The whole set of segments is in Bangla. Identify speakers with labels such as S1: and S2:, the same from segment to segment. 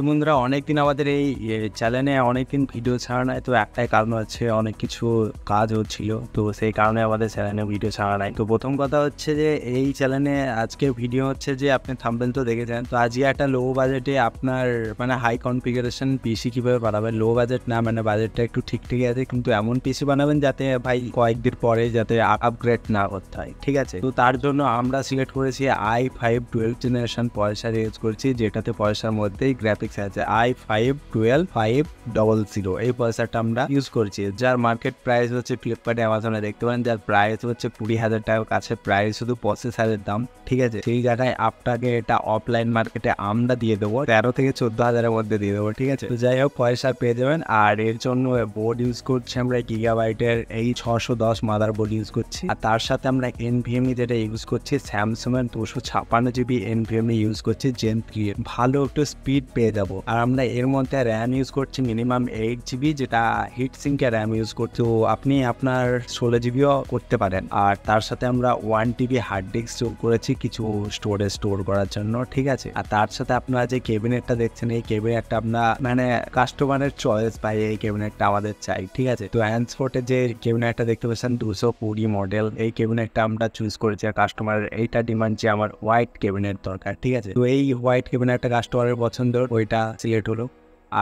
S1: তো বন্ধুরা অনেকদিন আমাদের এই চ্যানেলে অনেকদিন ভিডিও ছাড়া নাই তো একটাই কারণ হচ্ছে অনেক কিছু কাজ হচ্ছিল তো সেই কারণে আমাদের চ্যানেলে ভিডিও ছাড়া নাই তো প্রথম কথা হচ্ছে যে এই চ্যানেলে আজকে ভিডিও হচ্ছে যে আপনি থাম্বেল তো দেখেছেন তো আজকে একটা লো বাজেটে আপনার মানে হাই কনফিগারেশন পিসি কীভাবে বানাবেন লো বাজেট না মানে বাজেটটা একটু ঠিকঠাকই আছে কিন্তু এমন পিসি বানাবেন যাতে ভাই কয়েকদিন পরে যাতে আপগ্রেড না করতে হয় ঠিক আছে তো তার জন্য আমরা সিলেক্ট করেছি আই ফাইভ টুয়েলভ জেনারেশন পয়সা ইউজ করছি যেটাতে পয়সার মধ্যেই গ্রাফিক লেখা আছে I five twelve five double zero এই পয়সাটা আমরা ইউজ করছি যার মার্কেট প্রাইস হচ্ছে ফ্লিপকার্টে অ্যামাজনে দেখতে পারেন যার প্রাইস হচ্ছে কুড়ি হাজার টাকার কাছে প্রাইস শুধু পঁচিশ হাজার দাম ঠিক আছে সেই জায়গায় আপনাকে এটা অফলাইন মার্কেটে আমরা দিয়ে দেবো তেরো থেকে চোদ্দ হাজারের মধ্যে দিয়ে দেবো ঠিক আছে তো যাই হোক পয়সা পেয়ে যাবেন আর এর জন্য বোর্ড ইউজ করছি আমরা গিগাবাইটের এই ছশো দশ মাদার বোর্ড ইউজ করছি আর তার সাথে আমরা এনভিএমই e যেটা ইউজ করছি স্যামসং এর দুশো ছাপান্ন জিবি এনভিএমই ইউজ করছি জেন থ্রি ভালো একটু স্পিড পেয়ে দেবো আর আমরা এর মধ্যে র্যাম ইউজ করছি মিনিমাম এইট জিবি যেটা হিট সিঙ্কে র্যাম ইউজ করতে আপনি আপনার ষোলো জিবিও করতে পারেন আর তার সাথে আমরা ওয়ান টিবি হার্ড ডিস্ক যোগ করেছি কিছু স্টোরে স্টোর করার জন্য ঠিক আছে আর তার সাথে আপনারা যে কেবিনেটটা দেখছেন এই কেবিনেটটা আপনার মানে কাস্টমারের চয়েস পাই এই কেবিনেটটা আমাদের চাই ঠিক আছে তো অ্যান্সফোর্টের যে কেবিনেটটা দেখতে পাচ্ছেন দুশো কুড়ি মডেল এই কেবিনেটটা আমরা চুজ করেছি আর কাস্টমারের এইটা ডিমান্ড যে আমার হোয়াইট কেবিনেট দরকার ঠিক আছে তো এই হোয়াইট কেবিনেটটা কাস্টমারের পছন্দ ওই कोयटा सिलेट वो तो लोग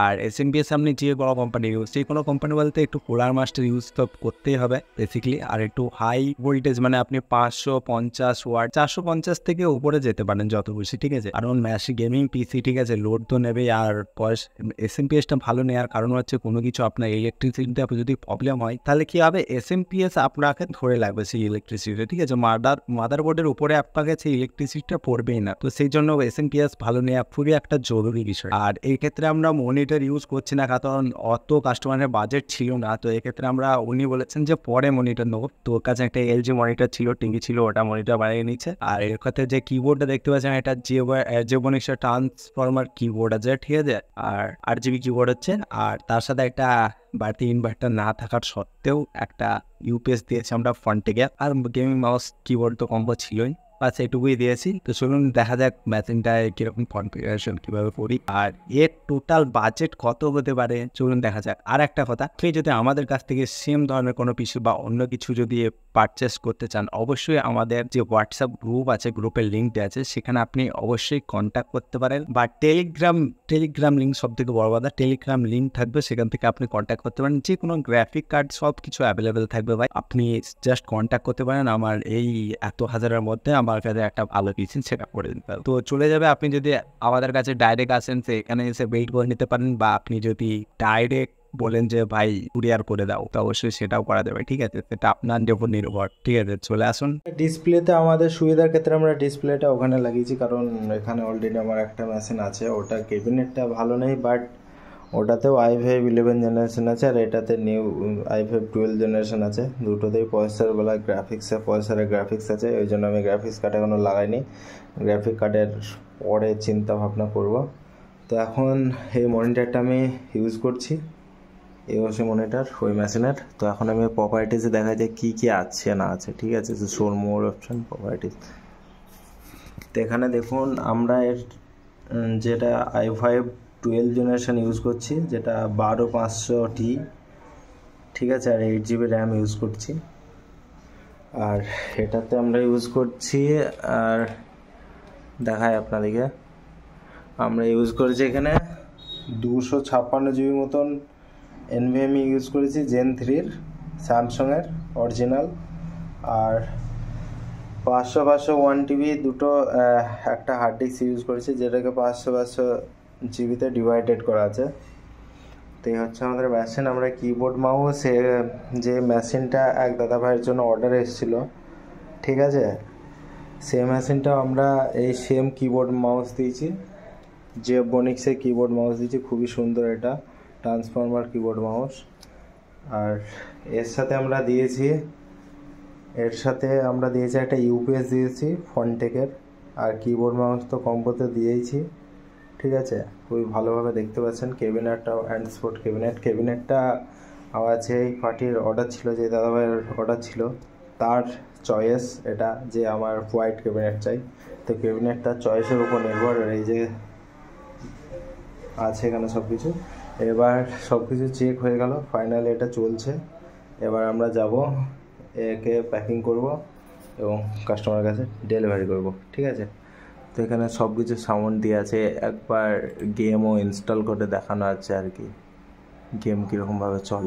S1: আর এস এন বিএস আপনি যে বড়ো কোম্পানি ইউজ যে কোনো কোম্পানি বলতে একটু কোলার মাস্টার ইউজ তো করতেই হবে বেসিক্যালি আর একটু হাই ভোল্টেজ মানে আপনি পাঁচশো পঞ্চাশ ওয়ার্ড চারশো পঞ্চাশ থেকে উপরে যেতে পারেন যত খুশি ঠিক আছে কারণ ম্যাসি গেমিং পিসি ঠিক আছে লোড তো নেবে আর পয়স এস এম পিএসটা ভালো নেওয়ার কারণ হচ্ছে কোনো কিছু আপনার ইলেকট্রিসিটিতে যদি প্রবলেম হয় তাহলে কি হবে এস এম পিএস আপনাকে ধরে লাগবে সেই ইলেকট্রিসিটি ঠিক আছে মাদার মাদার বোর্ডের উপরে আপনাকে সেই ইলেকট্রিসিটিটা পড়বেই না তো সেই জন্য এস এম পিএস ভালো নেওয়া খুবই একটা জরুরি বিষয় আর এই ক্ষেত্রে আমরা মনে মনিটর ইউজ করছি না কারণ অত কাস্টমারের বাজেট ছিল না তো এক্ষেত্রে আমরা উনি বলেছেন যে পরে মনিটর নেবো তো কাছে একটা এলজি মনিটর ছিল টিভি ছিল ওটা মনিটর বানিয়ে নিচ্ছে আর এর ক্ষেত্রে যে কিবোর্ডটা দেখতে পাচ্ছেন এটা জেবনিক্সের ট্রান্সফর্মার কিবোর্ড আছে ঠিক আছে আর আট জিবি কিবোর্ড হচ্ছে আর তার সাথে একটা বাড়তি ইনভার্টার না থাকার সত্ত্বেও একটা ইউপিএস দিয়েছে আমরা ফ্রন্টে আর গেমিং মাউস কিবোর্ড তো কম্বো ছিলই বাস এটুকুই দিয়েছি তো চলুন দেখা যাক ম্যাচিংটায় কীরকম কনফিগারেশন কীভাবে করি আর এর টোটাল বাজেট কত হতে পারে চলুন দেখা যাক আর একটা কথা আপনি যদি আমাদের কাছ থেকে সেম ধরনের কোনো পিসু বা অন্য কিছু যদি পারচেস করতে চান অবশ্যই আমাদের যে হোয়াটসঅ্যাপ গ্রুপ আছে গ্রুপের লিঙ্ক দেওয়া আছে সেখানে আপনি অবশ্যই কন্ট্যাক্ট করতে পারেন বা টেলিগ্রাম টেলিগ্রাম লিঙ্ক সব থেকে বড় কথা টেলিগ্রাম লিঙ্ক থাকবে সেখান থেকে আপনি কন্ট্যাক্ট করতে পারেন যে কোনো গ্রাফিক কার্ড সব কিছু অ্যাভেলেবেল থাকবে ভাই আপনি জাস্ট কন্ট্যাক্ট করতে পারেন আমার এই এত হাজারের মধ্যে আমার কাছে একটা ভালো কিচেন সেটা করে দিতে তো চলে যাবে আপনি যদি আমাদের কাছে ডাইরেক্ট আসেন সে এখানে এসে ওয়েট করে নিতে পারেন বা আপনি যদি ডাইরেক্ট বলেন যে ভাই কুরিয়ার করে দাও তো অবশ্যই সেটাও করা যাবে ঠিক আছে সেটা আপনার উপর নির্ভর ঠিক আছে চলে আসুন
S2: ডিসপ্লেতে আমাদের সুবিধার ক্ষেত্রে আমরা ডিসপ্লেটা ওখানে লাগিয়েছি কারণ এখানে অলরেডি আমার একটা মেশিন আছে ওটা কেবিনেটটা ভালো নেই বাট ওটাতেও আই ফাইভ ইলেভেন জেনারেশন আছে আর এটাতে new I five twelve generation আছে দুটোতেই পয়সারওয়ালা গ্রাফিক্সে পয়সার গ্রাফিক্স আছে ওই জন্য আমি গ্রাফিক্স কার্ড এখনও লাগাইনি গ্রাফিক কার্ডের পরে চিন্তা ভাবনা করব তো এখন এই মনিটারটা আমি ইউজ করছি এ ওসি মনিটার ওই মেশিনের তো এখন আমি প্রপার্টিসে দেখা যায় কী কী আছে না আছে ঠিক আছে শোর মোর অপশান প্রপার্টিস তো এখানে দেখুন আমরা এর যেটা I five twelve generation use করছি যেটা বারো পাঁচশো টি ঠিক আছে আর এইট জিবি র্যাম ইউজ করছি আর এটাতে আমরা ইউজ করছি আর দেখায় আপনাদেরকে আমরা ইউজ করেছি এখানে দুশো ছাপ্পান্ন জিবি মতন এনভিএমই ইউজ করেছি জেন থ্রির স্যামসংয়ের অরিজিনাল আর পাঁচশো পাঁচশো ওয়ান টিবি দুটো একটা হার্ড ডিস্ক ইউজ করেছি যেটাকে পাঁচশো পাঁচশো জিবিতে ডিভাইডেড করা আছে তো এই হচ্ছে আমাদের মেশিন আমরা কিবোর্ড মাউস যে মেশিনটা এক দাদা ভাইয়ের জন্য অর্ডার এসেছিল ঠিক আছে সেই মেশিনটা আমরা এই সেম কিবোর্ড মাউস দিয়েছি যে বনিক্সের কিবোর্ড মাউস দিয়েছি খুবই সুন্দর এটা ট্রান্সফর্মার কিবোর্ড মাউস আর এর সাথে আমরা দিয়েছি এর সাথে আমরা দিয়েছি একটা ইউপিএস দিয়েছি ফোনটেকের আর কিবোর্ড মাউস তো কম্পোতে দিয়েইছি ঠিক আছে খুবই ভালোভাবে দেখতে পাচ্ছেন কেবিনেটটাও অ্যান্ড স্পোর্ট কেবিনেট কেবিনেটটা আমার যে পার্টির অর্ডার ছিল যে দাদাভাইয়ের অর্ডার ছিল তার চয়েস এটা যে আমার হোয়াইট ক্যাবিনেট চাই তো ক্যাবিনেট চয়েসের উপর নির্ভর এই যে আছে এখানে সব কিছু এবার সব কিছু চেক হয়ে গেল ফাইনাল এটা চলছে এবার আমরা যাব একে প্যাকিং করব এবং কাস্টমারের কাছে ডেলিভারি করব ঠিক আছে তো এখানে সব কিছু সাউন্ড দিয়ে আছে একবার গেমও ইনস্টল করে দেখানো আছে আর কি গেম কীরকমভাবে চলে